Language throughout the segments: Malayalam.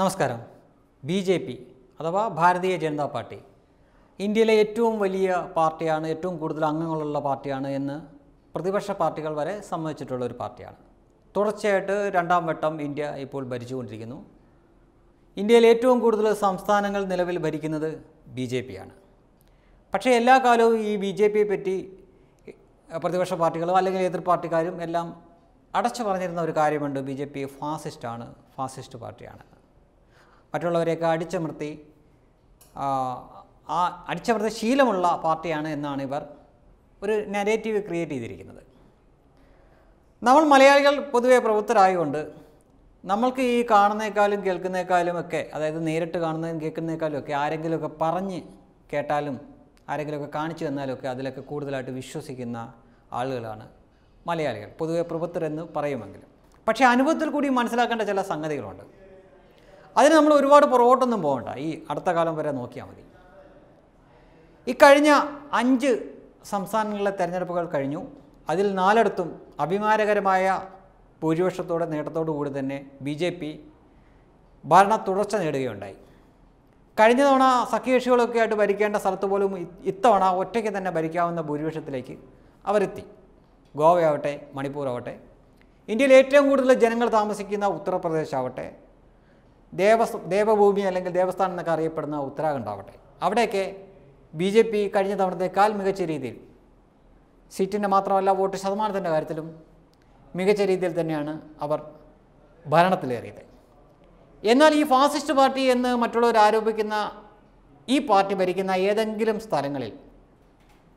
നമസ്കാരം ബി ജെ പി അഥവാ ഭാരതീയ ജനതാ പാർട്ടി ഇന്ത്യയിലെ ഏറ്റവും വലിയ പാർട്ടിയാണ് ഏറ്റവും കൂടുതൽ അംഗങ്ങളുള്ള പാർട്ടിയാണ് എന്ന് പ്രതിപക്ഷ പാർട്ടികൾ വരെ സമ്മതിച്ചിട്ടുള്ള ഒരു പാർട്ടിയാണ് തുടർച്ചയായിട്ട് രണ്ടാം വട്ടം ഇന്ത്യ ഇപ്പോൾ ഭരിച്ചുകൊണ്ടിരിക്കുന്നു ഇന്ത്യയിൽ ഏറ്റവും കൂടുതൽ സംസ്ഥാനങ്ങൾ നിലവിൽ ഭരിക്കുന്നത് ബി ജെ പിയാണ് പക്ഷേ എല്ലാ കാലവും ഈ ബി ജെ പിയെ പറ്റി പ്രതിപക്ഷ പാർട്ടികളും അല്ലെങ്കിൽ എതിർ പാർട്ടിക്കാരും എല്ലാം അടച്ചു പറഞ്ഞിരുന്ന ഒരു കാര്യമുണ്ട് ബി ജെ പി ഫാസിസ്റ്റാണ് ഫാസിസ്റ്റ് പാർട്ടിയാണ് മറ്റുള്ളവരെയൊക്കെ അടിച്ചമർത്തി ആ അടിച്ചമർത്തി ശീലമുള്ള പാർട്ടിയാണ് എന്നാണ് ഇവർ ഒരു നെഗറ്റീവ് ക്രിയേറ്റ് ചെയ്തിരിക്കുന്നത് നമ്മൾ മലയാളികൾ പൊതുവെ പ്രവൃത്തരായതുകൊണ്ട് നമ്മൾക്ക് ഈ കാണുന്നേക്കാളും കേൾക്കുന്നേക്കാളും ഒക്കെ അതായത് നേരിട്ട് കാണുന്നതും കേൾക്കുന്നേക്കാളും ഒക്കെ ആരെങ്കിലുമൊക്കെ പറഞ്ഞ് കേട്ടാലും ആരെങ്കിലുമൊക്കെ കാണിച്ചു തന്നാലും ഒക്കെ അതിലൊക്കെ കൂടുതലായിട്ട് വിശ്വസിക്കുന്ന ആളുകളാണ് മലയാളികൾ പൊതുവെ പ്രവൃത്തരെന്ന് പറയുമെങ്കിലും പക്ഷേ അനുഭവത്തിൽ കൂടി മനസ്സിലാക്കേണ്ട ചില സംഗതികളുണ്ട് അതിന് നമ്മൾ ഒരുപാട് പുറകോട്ടൊന്നും പോകണ്ട ഈ അടുത്ത കാലം വരെ നോക്കിയാൽ മതി ഇക്കഴിഞ്ഞ അഞ്ച് സംസ്ഥാനങ്ങളിലെ തെരഞ്ഞെടുപ്പുകൾ കഴിഞ്ഞു അതിൽ നാലിടത്തും അഭിമാനകരമായ ഭൂരിപക്ഷത്തോടെ നേട്ടത്തോടു കൂടി തന്നെ ബി ജെ പി ഭരണ തുടർച്ച നേടുകയുണ്ടായി കഴിഞ്ഞ തവണ സഖ്യകക്ഷികളൊക്കെ ആയിട്ട് ഭരിക്കേണ്ട സ്ഥലത്ത് പോലും ഇത്തവണ ഒറ്റയ്ക്ക് തന്നെ ഭരിക്കാവുന്ന ഭൂരിപക്ഷത്തിലേക്ക് അവരെത്തി ഗോവയാവട്ടെ മണിപ്പൂർ ആവട്ടെ ഇന്ത്യയിൽ ഏറ്റവും കൂടുതൽ ജനങ്ങൾ താമസിക്കുന്ന ഉത്തർപ്രദേശ് ആവട്ടെ ദേവസ് ദേവഭൂമി അല്ലെങ്കിൽ ദേവസ്ഥാനം എന്നൊക്കെ അറിയപ്പെടുന്ന ഉത്തരാഖണ്ഡ് ആവട്ടെ അവിടെയൊക്കെ ബി ജെ പി കഴിഞ്ഞ തവണത്തേക്കാൾ മികച്ച രീതിയിൽ സീറ്റിൻ്റെ മാത്രമല്ല വോട്ട് ശതമാനത്തിൻ്റെ കാര്യത്തിലും മികച്ച രീതിയിൽ തന്നെയാണ് അവർ ഭരണത്തിലേറിയത് എന്നാൽ ഈ ഫാസിസ്റ്റ് പാർട്ടി എന്ന് മറ്റുള്ളവർ ആരോപിക്കുന്ന ഈ പാർട്ടി ഭരിക്കുന്ന ഏതെങ്കിലും സ്ഥലങ്ങളിൽ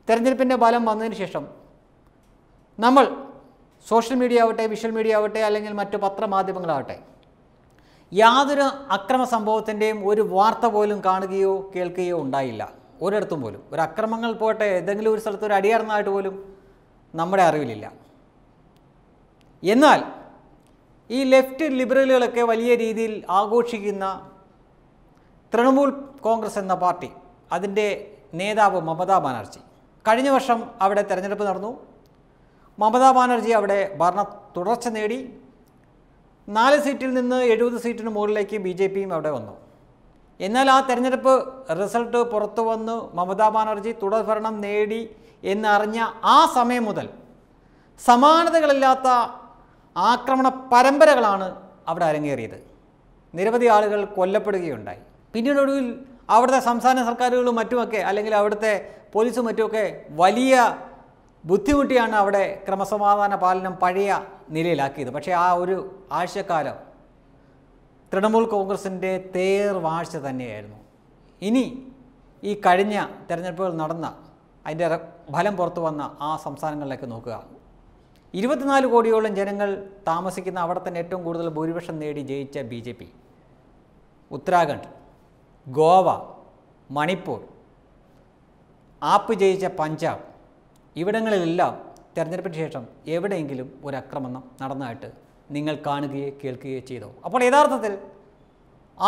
തെരഞ്ഞെടുപ്പിൻ്റെ ബലം വന്നതിന് ശേഷം നമ്മൾ സോഷ്യൽ മീഡിയ ആവട്ടെ വിഷ്വൽ മീഡിയ ആവട്ടെ അല്ലെങ്കിൽ മറ്റു പത്രമാധ്യമങ്ങളാവട്ടെ യാതൊരു അക്രമ സംഭവത്തിൻ്റെയും ഒരു വാർത്ത പോലും കാണുകയോ കേൾക്കുകയോ ഉണ്ടായില്ല ഒരിടത്തും പോലും ഒരു അക്രമങ്ങൾ പോട്ടെ ഏതെങ്കിലും ഒരു സ്ഥലത്ത് ഒരു അടിയറന്നതായിട്ട് പോലും നമ്മുടെ അറിവിലില്ല എന്നാൽ ഈ ലെഫ്റ്റ് ലിബറലുകളൊക്കെ വലിയ രീതിയിൽ ആഘോഷിക്കുന്ന തൃണമൂൽ കോൺഗ്രസ് എന്ന പാർട്ടി അതിൻ്റെ നേതാവ് മമതാ ബാനർജി കഴിഞ്ഞ വർഷം അവിടെ തെരഞ്ഞെടുപ്പ് നടന്നു മമതാ ബാനർജി അവിടെ ഭരണ തുടർച്ച നേടി നാല് സീറ്റിൽ നിന്ന് എഴുപത് സീറ്റിന് മുകളിലേക്ക് ബി ജെ പിയും അവിടെ വന്നു എന്നാൽ ആ തെരഞ്ഞെടുപ്പ് റിസൾട്ട് പുറത്തു വന്ന് മമതാ ബാനർജി തുടർഭരണം നേടി എന്നറിഞ്ഞ ആ സമയം മുതൽ സമാനതകളില്ലാത്ത ആക്രമണ പരമ്പരകളാണ് അവിടെ അരങ്ങേറിയത് നിരവധി ആളുകൾ കൊല്ലപ്പെടുകയുണ്ടായി പിന്നീട് അവിടുത്തെ സംസ്ഥാന സർക്കാരുകളും മറ്റുമൊക്കെ അല്ലെങ്കിൽ അവിടുത്തെ പോലീസും മറ്റുമൊക്കെ വലിയ ബുദ്ധിമുട്ടിയാണ് അവിടെ ക്രമസമാധാന പാലനം പഴയ നിലയിലാക്കിയത് പക്ഷേ ആ ഒരു ആഴ്ചക്കാലം തൃണമൂൽ കോൺഗ്രസിൻ്റെ തേർവാഴ്ച തന്നെയായിരുന്നു ഇനി ഈ കഴിഞ്ഞ തെരഞ്ഞെടുപ്പുകൾ നടന്ന അതിൻ്റെ ഫലം പുറത്തു വന്ന ആ സംസ്ഥാനങ്ങളിലേക്ക് നോക്കുക ഇരുപത്തിനാല് കോടിയോളം ജനങ്ങൾ താമസിക്കുന്ന അവിടെ തന്നെ ഏറ്റവും കൂടുതൽ ഭൂരിപക്ഷം നേടി ജയിച്ച B J P Uttarakhand Goa Manipur AAP ജയിച്ച പഞ്ചാബ് ഇവിടങ്ങളിലെല്ലാം തിരഞ്ഞെടുപ്പിന് ശേഷം എവിടെയെങ്കിലും ഒരു അക്രമണം നടന്നതായിട്ട് നിങ്ങൾ കാണുകയോ കേൾക്കുകയോ ചെയ്തു അപ്പോൾ യഥാർത്ഥത്തിൽ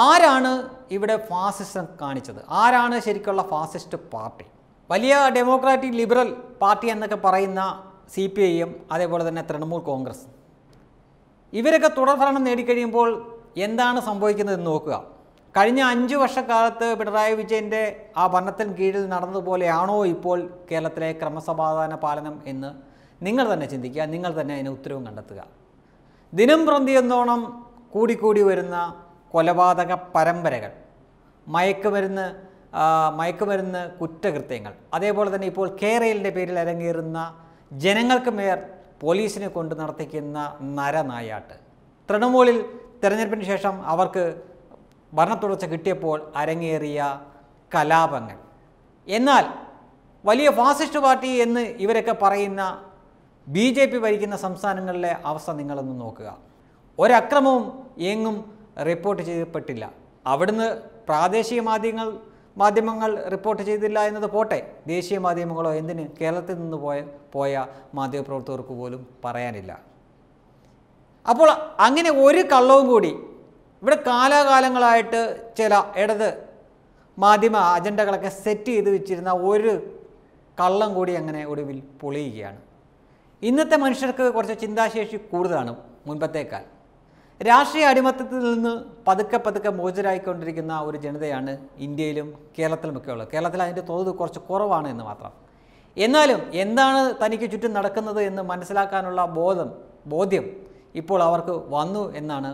ആരാണ് ഇവിടെ ഫാസിസം കാണിച്ചത് ആരാണ് ശരിക്കുള്ള ഫാസിസ്റ്റ് പാർട്ടി വലിയ ഡെമോക്രാറ്റിക് ലിബറൽ പാർട്ടി എന്നൊക്കെ പറയുന്ന സി പി ഐയും അതേപോലെ തന്നെ തൃണമൂൽ കോൺഗ്രസ് ഇവരൊക്കെ തുടർഭരണം നേടിക്കഴിയുമ്പോൾ എന്താണ് സംഭവിക്കുന്നതെന്ന് നോക്കുക കഴിഞ്ഞ അഞ്ച് വർഷക്കാലത്ത് പിണറായി വിജയൻ്റെ ആ ഭരണത്തിന് കീഴിൽ നടന്നതുപോലെയാണോ ഇപ്പോൾ കേരളത്തിലെ ക്രമസമാധാന പാലനം എന്ന് നിങ്ങൾ തന്നെ ചിന്തിക്കുക നിങ്ങൾ തന്നെ അതിന് ഉത്തരവും കണ്ടെത്തുക ദിനം പ്രന്തി എന്നോണം കൂടിക്കൂടി വരുന്ന കൊലപാതക പരമ്പരകൾ മയക്കുമരുന്ന് മയക്കുമരുന്ന് കുറ്റകൃത്യങ്ങൾ അതേപോലെ തന്നെ ഇപ്പോൾ കേരളിൻ്റെ പേരിൽ അരങ്ങേറുന്ന ജനങ്ങൾക്ക് മേൽ പോലീസിനെ കൊണ്ട് നടത്തിക്കുന്ന നരനായാട്ട് തൃണമൂലിൽ തെരഞ്ഞെടുപ്പിന് ശേഷം അവർക്ക് ഭരണത്തുടർച്ച കിട്ടിയപ്പോൾ അരങ്ങേറിയ കലാപങ്ങൾ എന്നാൽ വലിയ ഫാസിസ്റ്റ് പാർട്ടി എന്ന് ഇവരൊക്കെ പറയുന്ന ബി ജെ പി ഭരിക്കുന്ന സംസ്ഥാനങ്ങളിലെ അവസ്ഥ നിങ്ങളൊന്ന് നോക്കുക ഒരക്രമവും എങ്ങും റിപ്പോർട്ട് ചെയ്യപ്പെട്ടില്ല അവിടുന്ന് പ്രാദേശിക മാധ്യമങ്ങൾ മാധ്യമങ്ങൾ റിപ്പോർട്ട് ചെയ്തില്ല എന്നത് പോട്ടെ ദേശീയ മാധ്യമങ്ങളോ എന്തിന് കേരളത്തിൽ നിന്ന് പോയ പോയ മാധ്യമപ്രവർത്തകർക്ക് പോലും പറയാനില്ല അപ്പോൾ അങ്ങനെ ഒരു കള്ളവും കൂടി ഇവിടെ കാലാകാലങ്ങളായിട്ട് ചില ഇടത് മാധ്യമ അജണ്ടകളൊക്കെ സെറ്റ് ചെയ്ത് വെച്ചിരുന്ന ഒരു കള്ളം കൂടി അങ്ങനെ ഒടുവിൽ പൊളിയുകയാണ് ഇന്നത്തെ മനുഷ്യർക്ക് കുറച്ച് ചിന്താശേഷി കൂടുതലാണ് മുൻപത്തേക്കാൾ രാഷ്ട്രീയ അടിമത്തത്തിൽ നിന്ന് പതുക്കെ പതുക്കെ മോചരായിക്കൊണ്ടിരിക്കുന്ന ഒരു ജനതയാണ് ഇന്ത്യയിലും കേരളത്തിലുമൊക്കെ ഉള്ളത് കേരളത്തിൽ അതിൻ്റെ തോത് കുറച്ച് കുറവാണ് എന്ന് മാത്രം എന്നാലും എന്താണ് തനിക്ക് ചുറ്റും നടക്കുന്നത് എന്ന് മനസ്സിലാക്കാനുള്ള ബോധം ബോധ്യം ഇപ്പോൾ അവർക്ക് വന്നു എന്നാണ്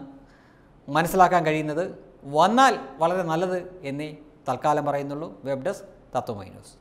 മനസ്സിലാക്കാൻ കഴിയുന്നത് വന്നാൽ വളരെ നല്ലത് എന്നേ തൽക്കാലം പറയുന്നുള്ളൂ വെബ് ഡെസ്ക് തത്വമൈ ന്യൂസ്